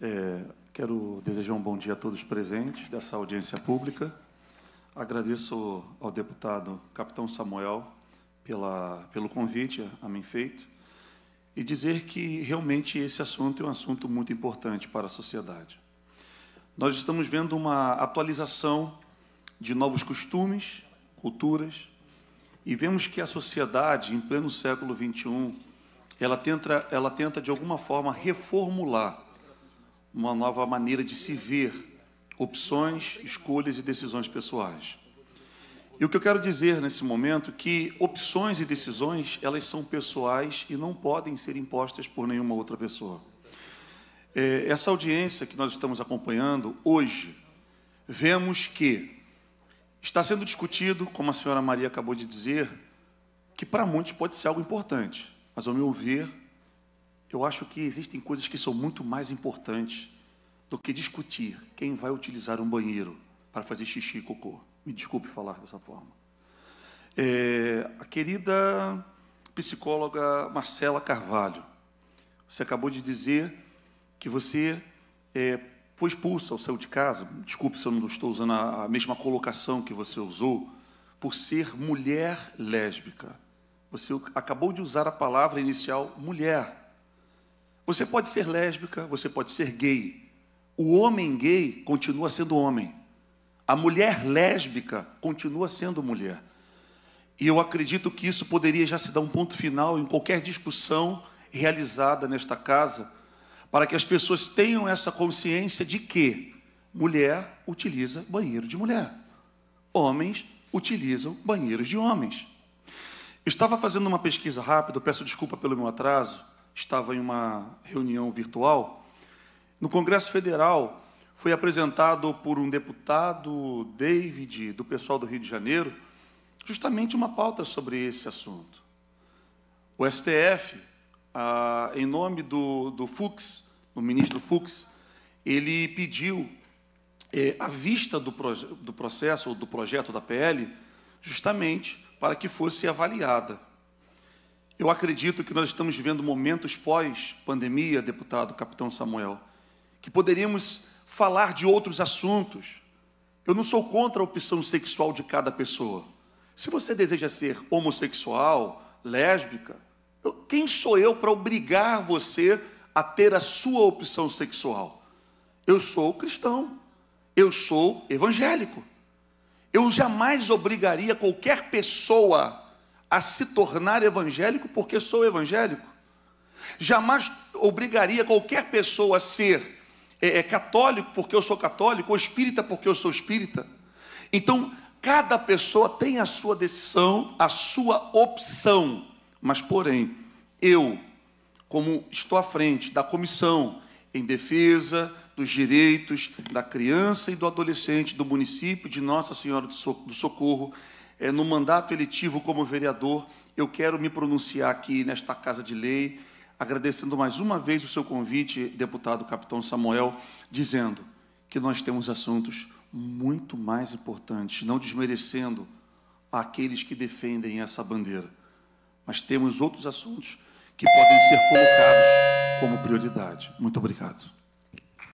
É, quero desejar um bom dia a todos presentes dessa audiência pública. Agradeço ao deputado Capitão Samuel pela, pelo convite a mim feito e dizer que realmente esse assunto é um assunto muito importante para a sociedade. Nós estamos vendo uma atualização de novos costumes, culturas, e vemos que a sociedade, em pleno século XXI, ela tenta, ela tenta de alguma forma reformular uma nova maneira de se ver, opções, escolhas e decisões pessoais. E o que eu quero dizer nesse momento é que opções e decisões, elas são pessoais e não podem ser impostas por nenhuma outra pessoa. É, essa audiência que nós estamos acompanhando hoje, vemos que está sendo discutido, como a senhora Maria acabou de dizer, que para muitos pode ser algo importante, mas ao meu ver, eu acho que existem coisas que são muito mais importantes do que discutir quem vai utilizar um banheiro para fazer xixi e cocô. Me desculpe falar dessa forma. É, a querida psicóloga Marcela Carvalho, você acabou de dizer que você é, foi expulsa ao saiu de casa, desculpe se eu não estou usando a, a mesma colocação que você usou, por ser mulher lésbica. Você acabou de usar a palavra inicial mulher. Você pode ser lésbica, você pode ser gay. O homem gay continua sendo homem. A mulher lésbica continua sendo mulher. E eu acredito que isso poderia já se dar um ponto final em qualquer discussão realizada nesta casa, para que as pessoas tenham essa consciência de que mulher utiliza banheiro de mulher, homens utilizam banheiros de homens. Eu estava fazendo uma pesquisa rápida, peço desculpa pelo meu atraso, estava em uma reunião virtual. No Congresso Federal, foi apresentado por um deputado, David, do pessoal do Rio de Janeiro, justamente uma pauta sobre esse assunto. O STF, ah, em nome do, do Fux, do ministro Fux, ele pediu eh, a vista do, do processo, ou do projeto da PL, justamente para que fosse avaliada. Eu acredito que nós estamos vivendo momentos pós-pandemia, deputado Capitão Samuel, que poderíamos falar de outros assuntos. Eu não sou contra a opção sexual de cada pessoa. Se você deseja ser homossexual, lésbica, eu, quem sou eu para obrigar você a ter a sua opção sexual? Eu sou cristão, eu sou evangélico. Eu jamais obrigaria qualquer pessoa a se tornar evangélico porque sou evangélico. Jamais obrigaria qualquer pessoa a ser é, é, católico porque eu sou católico, ou espírita porque eu sou espírita. Então, cada pessoa tem a sua decisão, a sua opção. Mas, porém, eu, como estou à frente da comissão em defesa dos direitos da criança e do adolescente do município de Nossa Senhora do Socorro, é, no mandato eletivo como vereador, eu quero me pronunciar aqui nesta Casa de Lei, agradecendo mais uma vez o seu convite, deputado Capitão Samuel, dizendo que nós temos assuntos muito mais importantes, não desmerecendo aqueles que defendem essa bandeira. Mas temos outros assuntos que podem ser colocados como prioridade. Muito obrigado.